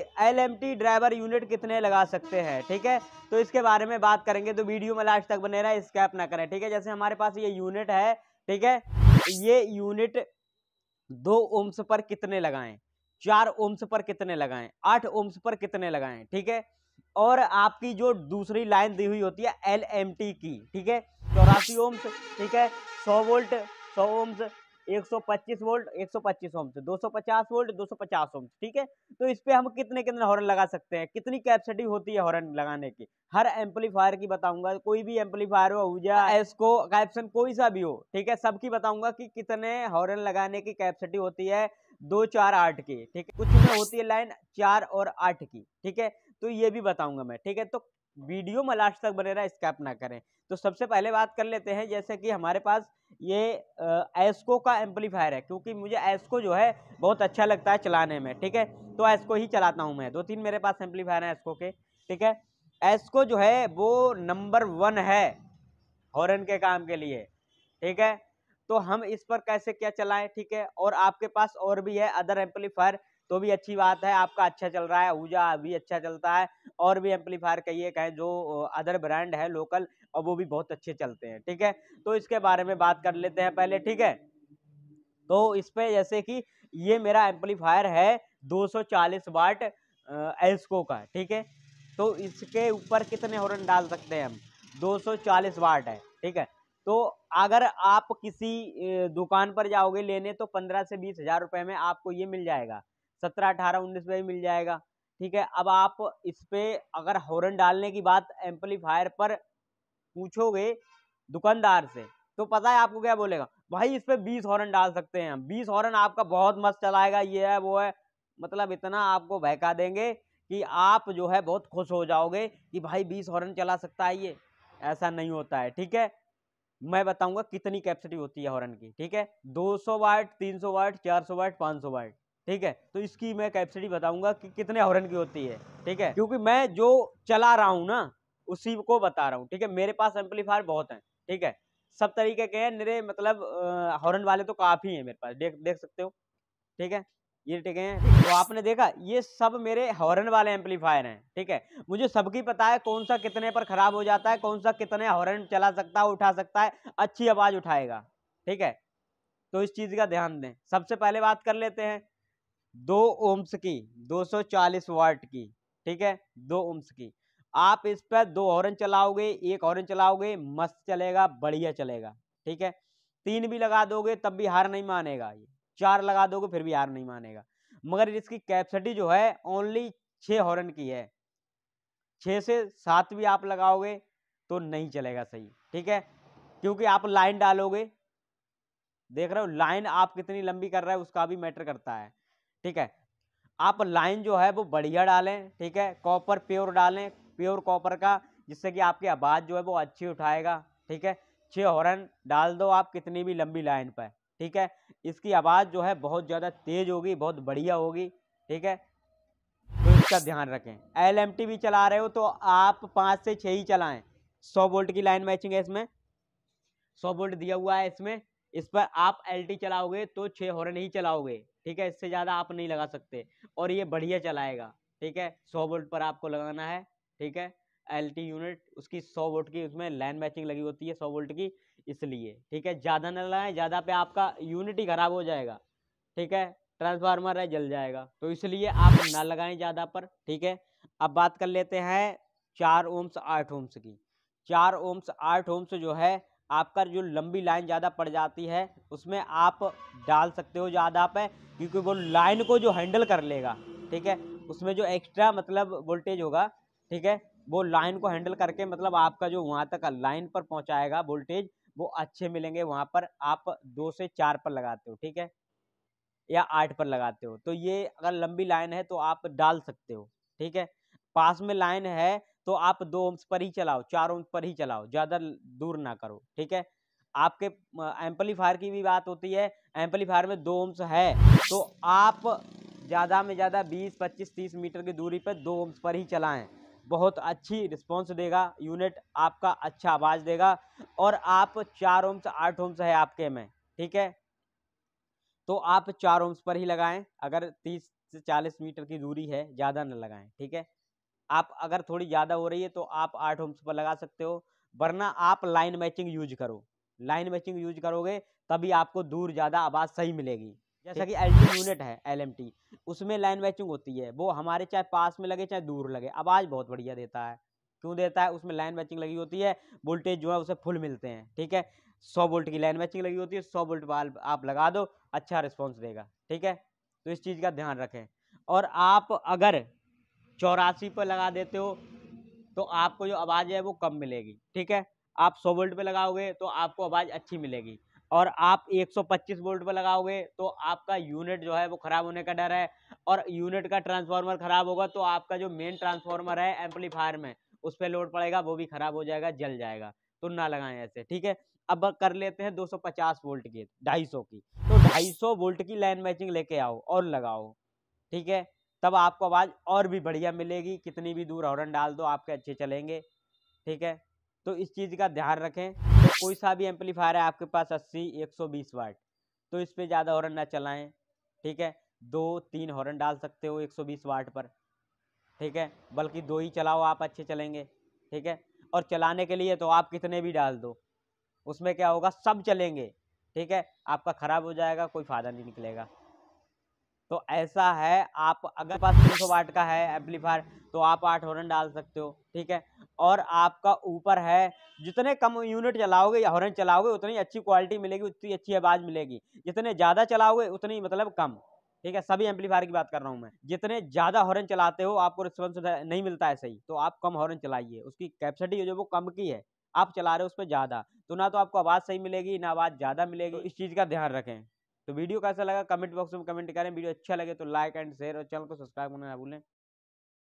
LMT driver unit कितने लगा सकते हैं ठीक है तो इसके बारे में बात करेंगे तो वीडियो में लास्ट तक बने रहा स्कैप ना करें ठीक है जैसे हमारे पास ये यूनिट है ठीक है ये यूनिट दो ओम्स पर कितने लगाएं चार ओम्स पर कितने लगाएं आठ ओम्स पर कितने लगाएं ठीक है और आपकी जो दूसरी लाइन दी हुई होती है एल की ठीक है चौरासी ओम्स ठीक है सौ वोल्ट सौ ओम्स 125 वोल्ट 125 ओम से 250 वोल्ट 250 ओम ठीक है तो इस पर हम कितने कितने हॉर्न लगा सकते हैं कितनी कैपेसिटी होती है हॉर्न लगाने की हर एम्पलीफायर की बताऊंगा कोई भी एम्पलीफायर हो ऊर्जा एसको कैप्सन कोई सा भी हो ठीक है सबकी बताऊंगा कि कितने हॉर्न लगाने की कैपेसिटी होती है दो चार आठ की ठीक है कुछ में होती है लाइन चार और आठ की ठीक है तो ये भी बताऊंगा मैं ठीक है तो वीडियो में लास्ट तक बने रहा स्कैप ना करें तो सबसे पहले बात कर लेते हैं जैसे कि हमारे पास ये एस्को का एम्पलीफायर है क्योंकि मुझे एस्को जो है बहुत अच्छा लगता है चलाने में ठीक है तो एस्को ही चलाता हूँ मैं दो तीन मेरे पास एम्पलीफायर हैं एस्को के ठीक है एस्को जो है वो नंबर वन है हॉर्न के काम के लिए ठीक है तो हम इस पर कैसे क्या चलाएं ठीक है और आपके पास और भी है अदर एम्पलीफायर तो भी अच्छी बात है आपका अच्छा चल रहा है ऊजा भी अच्छा चलता है और भी एम्पलीफायर कहिए कहें जो अदर ब्रांड है लोकल और वो भी बहुत अच्छे चलते हैं ठीक है तो इसके बारे में बात कर लेते हैं पहले ठीक है तो इस पर जैसे कि ये मेरा एम्पलीफायर है 240 वाट एल्सको का ठीक है तो इसके ऊपर कितने हॉर्न डाल सकते हैं हम 240 वाट है ठीक है तो अगर आप किसी दुकान पर जाओगे लेने तो पंद्रह से बीस हज़ार रुपये में आपको ये मिल जाएगा सत्रह अठारह उन्नीस में भी मिल जाएगा ठीक है अब आप इस पर अगर हॉर्न डालने की बात एम्पलीफायर पर पूछोगे दुकानदार से तो पता है आपको क्या बोलेगा भाई इस पर बीस हॉर्न डाल सकते हैं हम बीस हॉर्न आपका बहुत मस्त चलाएगा ये है वो है मतलब इतना आपको बहका देंगे कि आप जो है बहुत खुश हो जाओगे कि भाई बीस हॉर्न चला सकता है ये ऐसा नहीं होता है ठीक है मैं बताऊंगा कितनी कैपेसिटी होती है हॉर्न की ठीक है 200 सौ वाट 300 सौ वाट 400 सौ वाट 500 सौ वाट ठीक है तो इसकी मैं कैपेसिटी बताऊंगा कि कितने हॉर्न की होती है ठीक है क्योंकि मैं जो चला रहा हूँ ना उसी को बता रहा हूँ ठीक है मेरे पास एम्पलीफायर बहुत हैं ठीक है सब तरीके के हैं मेरे मतलब हॉर्न वाले तो काफ़ी हैं मेरे पास देख देख सकते हो ठीक है ये ठीक है तो आपने देखा ये सब मेरे हॉर्न वाले एम्पलीफायर हैं ठीक है मुझे सबकी पता है कौन सा कितने पर ख़राब हो जाता है कौन सा कितने हॉर्न चला सकता है उठा सकता है अच्छी आवाज़ उठाएगा ठीक है तो इस चीज़ का ध्यान दें सबसे पहले बात कर लेते हैं दो ओम्स की 240 वाट की ठीक है दो ओम्स की आप इस पर दो हॉर्न चलाओगे एक हॉर्न चलाओगे मस्त चलेगा बढ़िया चलेगा ठीक है तीन भी लगा दोगे तब भी हार नहीं मानेगा ये चार लगा दोगे फिर भी हार नहीं मानेगा मगर इसकी कैपेसिटी जो है ओनली छः हॉर्न की है छः से सात भी आप लगाओगे तो नहीं चलेगा सही ठीक है क्योंकि आप लाइन डालोगे देख रहे हो लाइन आप कितनी लंबी कर रहे हो उसका भी मैटर करता है ठीक है आप लाइन जो है वो बढ़िया डालें ठीक है कॉपर प्योर डालें प्योर कॉपर का जिससे कि आपकी आवाज़ जो है वो अच्छी उठाएगा ठीक है छः हॉर्न डाल दो आप कितनी भी लंबी लाइन पर ठीक है इसकी आवाज़ जो है बहुत ज़्यादा तेज़ होगी बहुत बढ़िया होगी ठीक है तो इसका ध्यान रखें एल एम टी भी चला रहे हो तो आप पाँच से छः ही चलाएं सौ वोल्ट की लाइन मैचिंग है इसमें सौ वोल्ट दिया हुआ है इसमें इस पर आप एल टी चलाओगे तो छः हॉर्न ही चलाओगे ठीक है इससे ज़्यादा आप नहीं लगा सकते और ये बढ़िया चलाएगा ठीक है सौ वोल्ट पर आपको लगाना है ठीक है एल टी यूनिट उसकी सौ वोल्ट की उसमें लाइन मैचिंग लगी होती है सौ वोल्ट की इसलिए ठीक है ज़्यादा न लगाएं ज़्यादा पे आपका यूनिट ही खराब हो जाएगा ठीक है ट्रांसफार्मर है जल जाएगा तो इसलिए आप ना लगाएं ज़्यादा पर ठीक है अब बात कर लेते हैं चार ओम्स आठ ओम्स की चार ओम्स आठ ओम्स जो है आपका जो लंबी लाइन ज़्यादा पड़ जाती है उसमें आप डाल सकते हो ज़्यादा पे क्योंकि वो लाइन को जो हैंडल कर लेगा ठीक है उसमें जो एक्स्ट्रा मतलब वोल्टेज होगा ठीक है वो लाइन को हैंडल करके मतलब आपका जो वहाँ तक लाइन पर पहुँचाएगा वोल्टेज वो अच्छे मिलेंगे वहाँ पर आप दो से चार पर लगाते हो ठीक है या आठ पर लगाते हो तो ये अगर लंबी लाइन है तो आप डाल सकते हो ठीक है पास में लाइन है तो आप दो ओम्स पर ही चलाओ चार ओम्स पर ही चलाओ ज़्यादा दूर ना करो ठीक है आपके एम्पलीफायर की भी बात होती है एम्पलीफायर में दो ओम्स है तो आप ज़्यादा में ज़्यादा 20, 25, 30 मीटर की दूरी पर दो ओम्स पर ही चलाएं बहुत अच्छी रिस्पॉन्स देगा यूनिट आपका अच्छा आवाज़ देगा और आप चार ओम्स आठ ओम्स है आपके में ठीक है तो आप चार ओम्स पर ही लगाएं अगर तीस से चालीस मीटर की दूरी है ज़्यादा न लगाएं ठीक है आप अगर थोड़ी ज़्यादा हो रही है तो आप आठ ओम्स पर लगा सकते हो वरना आप लाइन मैचिंग यूज करो लाइन मैचिंग यूज करोगे तभी आपको दूर ज़्यादा आवाज़ सही मिलेगी जैसा कि एल यूनिट है एल उसमें लाइन मैचिंग होती है वो हमारे चाहे पास में लगे चाहे दूर लगे आवाज़ बहुत बढ़िया देता है क्यों देता है उसमें लाइन मैचिंग लगी होती है वोल्टेज जो है उसे फुल मिलते हैं ठीक है सौ वोल्ट की लाइन मैचिंग लगी होती है सौ वोल्ट वाल आप लगा दो अच्छा रिस्पॉन्स देगा ठीक है तो इस चीज़ का ध्यान रखें और आप अगर चौरासी पर लगा देते हो तो आपको जो आवाज़ है वो कम मिलेगी ठीक है आप सौ वोल्ट पर लगाओगे तो आपको आवाज़ अच्छी मिलेगी और आप 125 वोल्ट पर लगाओगे तो आपका यूनिट जो है वो ख़राब होने का डर है और यूनिट का ट्रांसफार्मर ख़राब होगा तो आपका जो मेन ट्रांसफार्मर है एम्पलीफायर में उस पर लोड पड़ेगा वो भी ख़राब हो जाएगा जल जाएगा तो ना लगाएं ऐसे ठीक है अब कर लेते हैं 250 वोल्ट की 250 की तो 250 वोल्ट की लाइन मैचिंग लेके आओ और लगाओ ठीक है तब आपको आवाज़ और भी बढ़िया मिलेगी कितनी भी दूर हॉर्न डाल दो आपके अच्छे चलेंगे ठीक है तो इस चीज़ का ध्यान रखें तो कोई सा भी एम्पलीफायर है आपके पास अस्सी एक सौ बीस वाट तो इस पर ज़्यादा हॉर्न ना चलाएं ठीक है दो तीन हॉर्न डाल सकते हो एक सौ बीस वाट पर ठीक है बल्कि दो ही चलाओ आप अच्छे चलेंगे ठीक है और चलाने के लिए तो आप कितने भी डाल दो उसमें क्या होगा सब चलेंगे ठीक है आपका ख़राब हो जाएगा कोई फ़ायदा नहीं निकलेगा तो ऐसा है आप अगर पास तीन सौ वाट का है एम्पलीफायर तो आप आठ हॉर्न डाल सकते हो ठीक है और आपका ऊपर है जितने कम यूनिट चलाओगे या हॉर्न चलाओगे उतनी अच्छी क्वालिटी मिलेगी उतनी अच्छी आवाज़ मिलेगी जितने ज़्यादा चलाओगे उतनी मतलब कम ठीक है सभी एम्पलीफायर की बात कर रहा हूँ मैं जितने ज़्यादा हॉर्न चलाते हो आपको रिस्पॉन्स नहीं मिलता है सही तो आप कम हॉर्न चलाइए उसकी कैपेसिटी जो वो कम की है आप चला रहे हो उस पर ज़्यादा तो ना तो आपको आवाज़ सही मिलेगी ना आवाज़ ज़्यादा मिलेगी इस चीज़ का ध्यान रखें तो वीडियो कैसा लगा कमेंट बॉक्स में कमेंट करें वीडियो अच्छा लगे तो लाइक एंड शेयर और चैनल को सब्सक्राइब करना ना भूलें